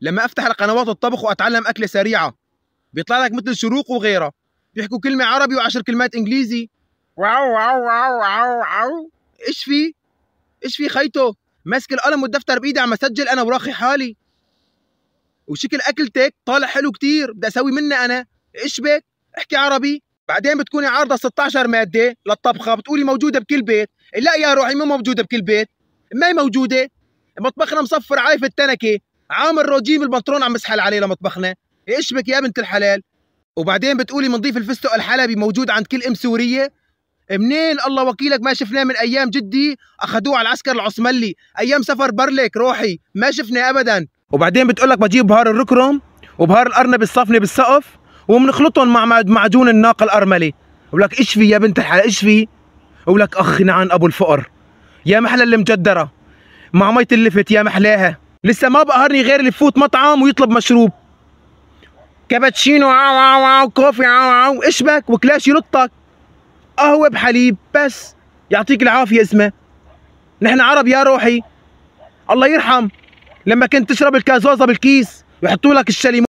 لما افتح القنوات الطبخ واتعلم اكله سريعه بيطلع لك مثل شروق وغيرها بيحكوا كلمه عربي وعشر كلمات انجليزي واو واو واو واو واو ايش في ايش في خيطه ماسك القلم والدفتر بايدي عم اسجل انا وراخي حالي وشكل اكلتك طالع حلو كتير بدي اسوي منها انا ايش بك احكي عربي بعدين بتكوني عارضه 16 ماده للطبخه بتقولي موجوده بكل بيت لا يا روحي مو موجوده بكل بيت ما هي موجوده مطبخنا مصفر عايف التنكه عامر رجيم البنطلون عم يسحل عليه لمطبخنا ايش بك يا بنت الحلال وبعدين بتقولي بنضيف الفستق الحلبي موجود عند كل ام سوريه منين الله وكيلك ما شفناه من ايام جدي اخذوه على العسكر العصملي ايام سفر برلك روحي ما شفناه ابدا وبعدين بتقول لك بجيب بهار الركرم وبهار الارنب الصفني بالسقف وبنخلطهم مع معجون الناقه الارمله ولك ايش في يا بنت الحلال ايش في ولك اخ نعن ابو الفقر يا محلى المجدره مع مية اللفت يا محلاها لسه ما بقهرني غير اللي يفوت مطعم ويطلب مشروب كابتشينو عاو عاو عاو كوفي عاو عاو اشبك وكلاش يلطك قهوه بحليب بس يعطيك العافيه اسمه نحن عرب يا روحي الله يرحم لما كنت تشرب الكازوزه بالكيس ويحطوا لك الشليمون